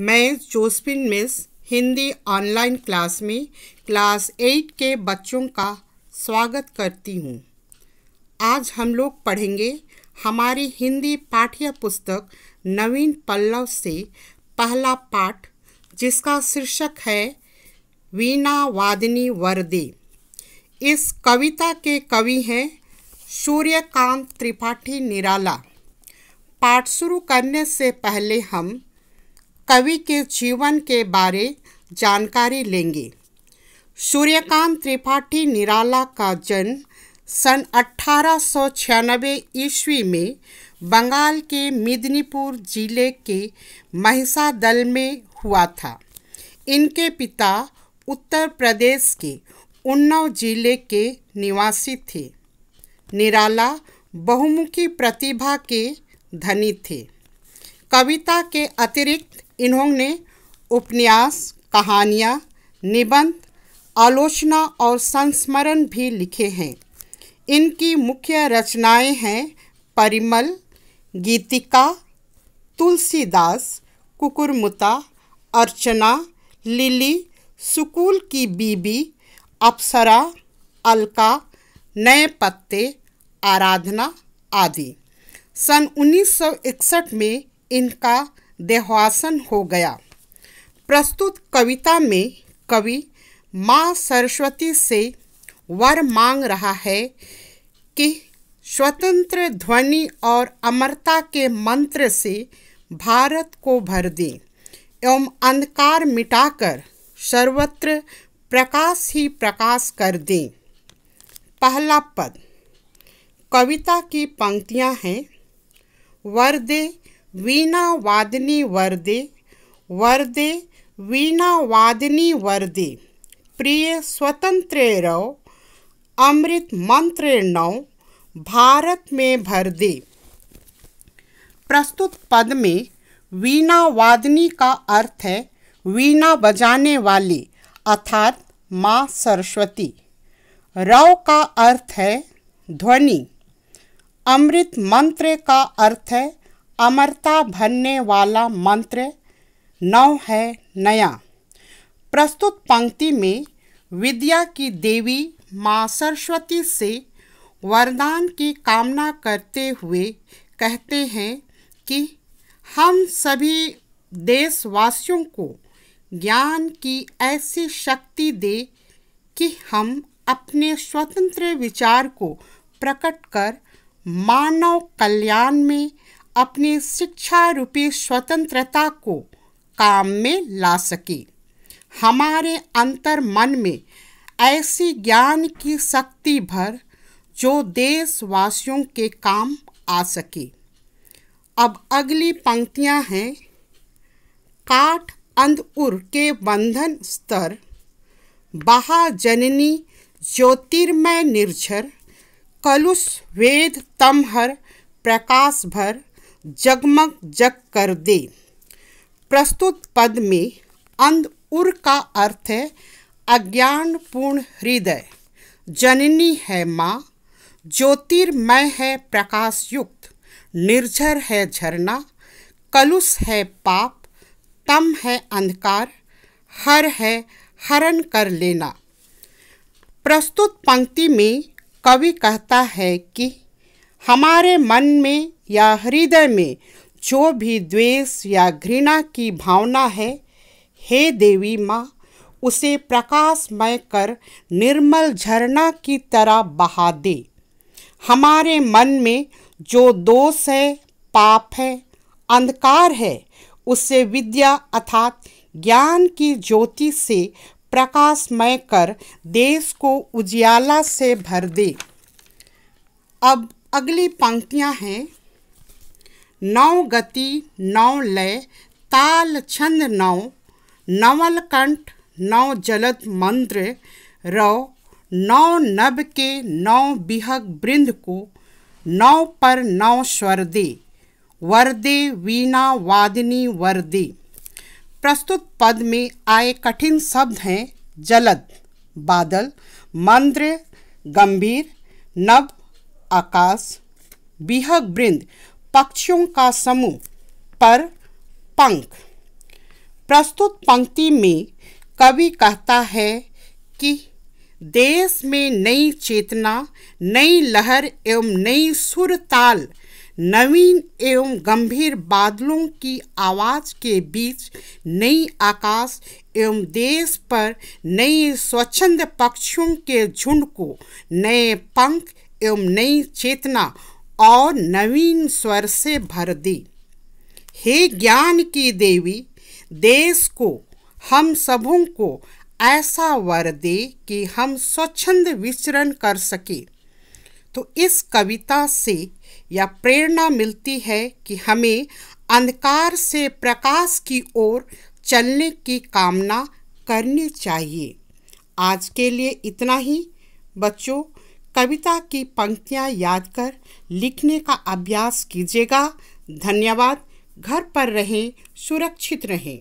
मैं जोस्पिन miss Hindi online class में क्लास एट के बच्चों का स्वागत करती हूँ आज हम लोग पढ़ेंगे हमारी हिंदी पाठ्य पुस्तक नवीन पल्लव से पहला पाठ जिसका शीर्षक है वीणा वादिनी वर्दे इस कविता के कवि हैं सूर्यकांत त्रिपाठी निराला पाठ शुरू करने से पहले हम कवि के जीवन के बारे जानकारी लेंगे सूर्यकांत त्रिपाठी निराला का जन्म सन अठारह ईस्वी में बंगाल के मिदनीपुर जिले के महिषादल में हुआ था इनके पिता उत्तर प्रदेश के उन्नाव जिले के निवासी थे निराला बहुमुखी प्रतिभा के धनी थे कविता के अतिरिक्त इन्होंने उपन्यास कहानियाँ निबंध आलोचना और संस्मरण भी लिखे हैं इनकी मुख्य रचनाएं हैं परिमल गीतिका तुलसीदास कुकुरमुता अर्चना लिली सुकूल की बीबी अप्सरा अलका नए पत्ते आराधना आदि सन 1961 में इनका देहासन हो गया प्रस्तुत कविता में कवि माँ सरस्वती से वर मांग रहा है कि स्वतंत्र ध्वनि और अमरता के मंत्र से भारत को भर दें एवं अंधकार मिटाकर सर्वत्र प्रकाश ही प्रकाश कर दें पहला पद कविता की पंक्तियां हैं वर दे वीणा वर्दे वरदे वरदे वादनी वरदे प्रिय स्वतंत्र रव अमृत मंत्र नव भारत में भर दे प्रस्तुत पद में वीणा वादनी का अर्थ है वीणा बजाने वाली अर्थात माँ सरस्वती रव का अर्थ है ध्वनि अमृत मंत्र का अर्थ है अमरता भरने वाला मंत्र नव है नया प्रस्तुत पंक्ति में विद्या की देवी माँ सरस्वती से वरदान की कामना करते हुए कहते हैं कि हम सभी देशवासियों को ज्ञान की ऐसी शक्ति दे कि हम अपने स्वतंत्र विचार को प्रकट कर मानव कल्याण में अपनी शिक्षा रूपी स्वतंत्रता को काम में ला सके हमारे अंतर मन में ऐसी ज्ञान की शक्ति भर जो देशवासियों के काम आ सके अब अगली पंक्तियां हैं काठ अंधउर के बंधन स्तर बहा जननी ज्योतिर्मय निर्झर कलुष वेद तमहर प्रकाश भर जगमग जग कर दे प्रस्तुत पद में अंध उर का अर्थ है अज्ञान पूर्ण हृदय जननी है माँ ज्योतिर्मय है प्रकाश युक्त निर्झर है झरना कलुष है पाप तम है अंधकार हर है हरण कर लेना प्रस्तुत पंक्ति में कवि कहता है कि हमारे मन में या हृदय में जो भी द्वेष या घृणा की भावना है हे देवी माँ उसे प्रकाशमय कर निर्मल झरना की तरह बहा दे हमारे मन में जो दोष है पाप है अंधकार है उसे विद्या अर्थात ज्ञान की ज्योति से प्रकाशमय कर देश को उजियाला से भर दे अब अगली पंक्तियां हैं नौ गति नौ लय ताल छंद नौ नवल कंठ नौ जलद मंत्र रौ नौ नभ के नौ बिहग बृंद को नौ पर नौ स्वर दे वर्दे वीणा वादिनी वरदे प्रस्तुत पद में आए कठिन शब्द हैं जलद बादल मंद्र गंभीर नव आकाश बिहक वृंद पक्षियों का समूह पर पंख प्रस्तुत पंक्ति में कवि कहता है कि देश में नई चेतना नई लहर एवं नई सुरताल नवीन एवं गंभीर बादलों की आवाज़ के बीच नई आकाश एवं देश पर नए स्वच्छंद पक्षियों के झुंड को नए पंख एवं नई चेतना और नवीन स्वर से भर दी हे ज्ञान की देवी देश को हम सबों को ऐसा वर दे कि हम स्वच्छंद विचरण कर सके तो इस कविता से यह प्रेरणा मिलती है कि हमें अंधकार से प्रकाश की ओर चलने की कामना करनी चाहिए आज के लिए इतना ही बच्चों कविता की पंक्तियाँ याद कर लिखने का अभ्यास कीजिएगा धन्यवाद घर पर रहें सुरक्षित रहें